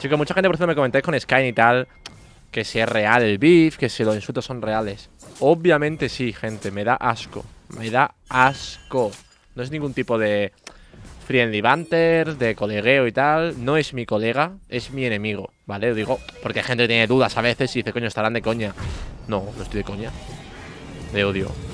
Chicos, mucha gente por eso me comentáis con Sky y tal Que si es real el beef, que si los insultos son reales Obviamente sí, gente, me da asco Me da asco No es ningún tipo de friendly banter, de colegueo y tal No es mi colega, es mi enemigo, ¿vale? Lo digo porque hay gente tiene dudas a veces y dice, coño, estarán de coña No, no estoy de coña De odio